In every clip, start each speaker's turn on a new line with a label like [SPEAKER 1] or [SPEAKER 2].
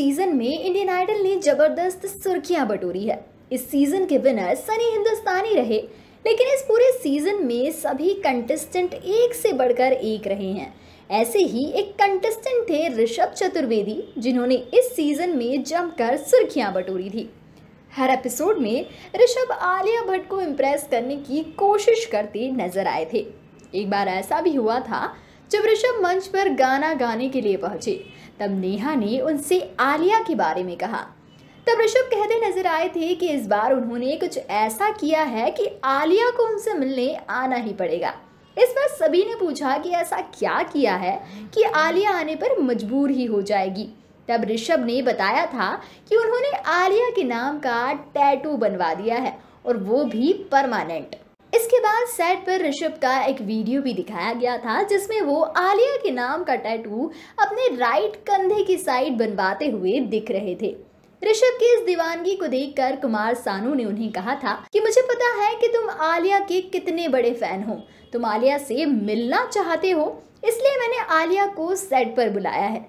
[SPEAKER 1] season में Indian idol ने जबरदस्त सुर्खियां बटोरी है इस सीजन के विनर सनी हिंदुस्तानी रहे लेकिन इस पूरे सीजन में सभी कंटेस्टेंट एक से बढ़कर एक रहे हैं ऐसे ही एक कंटेस्टेंट थे ऋषभ चतुर्वेदी जिन्होंने इस सीजन में जमकर सुर्खियां बटोरी थी हर एपिसोड में ऋषभ आलिया भट्ट को इम्प्रेस करने की कोशिश करते नजर आए थे एक बार ऐसा भी हुआ था जब ऋषभ मंच पर गाना गाने के लिए पहुंचे तब नेहा ने उनसे आलिया के बारे में कहा तब ऋषभ कहते नजर आए थे कि इस बार उन्होंने कुछ ऐसा किया है कि आलिया को उनसे मिलने आना ही पड़ेगा इस बार सभी ने पूछा कि ऐसा क्या किया है कि आलिया आने पर मजबूर ही हो जाएगी तब ऋषभ ने बताया था कि उन्होंने आलिया के नाम का टैटू बनवा दिया है और वो भी परमानेंट इसके बाद सेट पर ऋषभ का एक वीडियो भी दिखाया गया था जिसमें वो आलिया के नाम का टैटू अपने राइट कंधे की साइड बनवाते हुए दिख रहे थे ऋषभ की इस दीवानगी को देखकर कुमार सानू ने उन्हें कहा था कि मुझे पता है कि तुम आलिया के कितने बड़े फैन हो तुम आलिया से मिलना चाहते हो इसलिए मैंने आलिया को सेट पर बुलाया है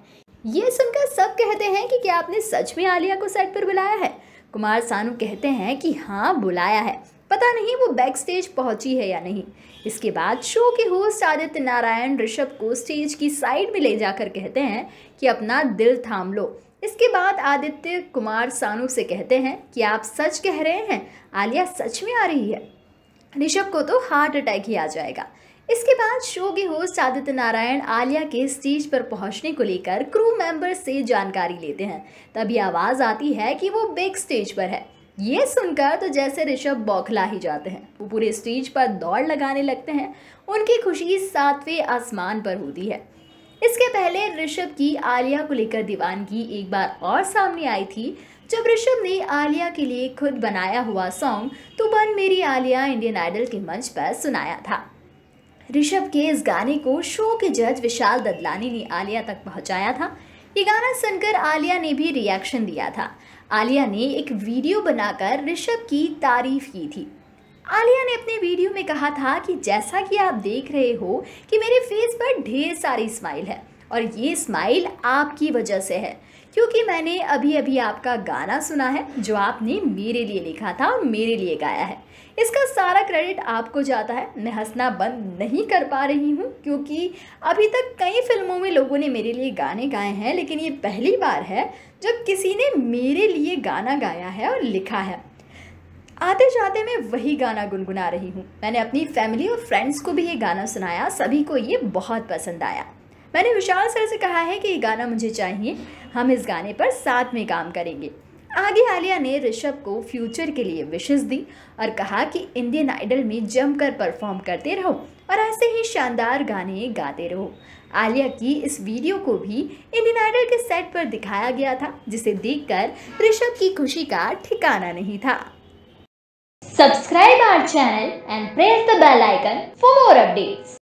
[SPEAKER 1] ये सुनकर सब कहते हैं कि क्या आपने सच में आलिया को सेट पर बुलाया है कुमार सानू कहते हैं कि हाँ बुलाया है पता नहीं वो बैक स्टेज पहुंची है या नहीं इसके बाद शो के होस्ट आदित्य नारायण ऋषभ को स्टेज की साइड में ले जाकर कहते हैं कि अपना दिल थाम लो इसके बाद आदित्य कुमार सानू से कहते हैं कि आप सच कह रहे हैं आलिया सच में आ रही है ऋषभ को तो हार्ट अटैक ही आ जाएगा इसके बाद शो के होस्ट आदित्य नारायण आलिया के स्टेज पर पहुंचने को लेकर क्रू मेंबर से जानकारी लेते हैं तभी आवाज़ आती है कि वो बिग स्टेज पर है ये सुनकर तो जैसे ऋषभ बौखला ही जाते हैं वो पूरे स्टेज पर दौड़ लगाने लगते हैं उनकी खुशी सातवें आसमान पर होती है इसके पहले ऋषभ की आलिया को लेकर दीवान की एक बार और सामने आई थी जब ऋषभ ने आलिया के लिए खुद बनाया हुआ सॉन्ग तू तो बन मेरी आलिया इंडियन आइडल के मंच पर सुनाया था ऋषभ के इस गाने को शो के जज विशाल ददलानी ने आलिया तक पहुंचाया था ये गाना सुनकर आलिया ने भी रिएक्शन दिया था आलिया ने एक वीडियो बनाकर ऋषभ की तारीफ की थी आलिया ने अपने वीडियो में कहा था कि जैसा कि आप देख रहे हो कि मेरे फेस पर ढेर सारी स्माइल है और ये स्माइल आपकी वजह से है क्योंकि मैंने अभी अभी आपका गाना सुना है जो आपने मेरे लिए लिखा था और मेरे लिए गाया है इसका सारा क्रेडिट आपको जाता है मैं हंसना बंद नहीं कर पा रही हूँ क्योंकि अभी तक कई फिल्मों में लोगों ने मेरे लिए गाने गाए हैं लेकिन ये पहली बार है जब किसी ने मेरे लिए गाना गाया है और लिखा है आते जाते मैं वही गाना गुनगुना रही हूँ मैंने अपनी फैमिली और फ्रेंड्स को भी ये गाना सुनाया सभी को ये बहुत पसंद आया मैंने विशाल सर से कहा है कि ये गाना मुझे चाहिए हम इस गाने पर साथ में काम करेंगे आगे आलिया ने ऋषभ को फ्यूचर के लिए विशेष दी और कहा कि इंडियन आइडल में जमकर परफॉर्म करते रहो और ऐसे ही शानदार गाने गाते रहो आलिया की इस वीडियो को भी इंडियन आइडल के सेट पर दिखाया गया था जिसे देखकर ऋषभ की खुशी का ठिकाना नहीं था subscribe our channel and press the bell icon for more updates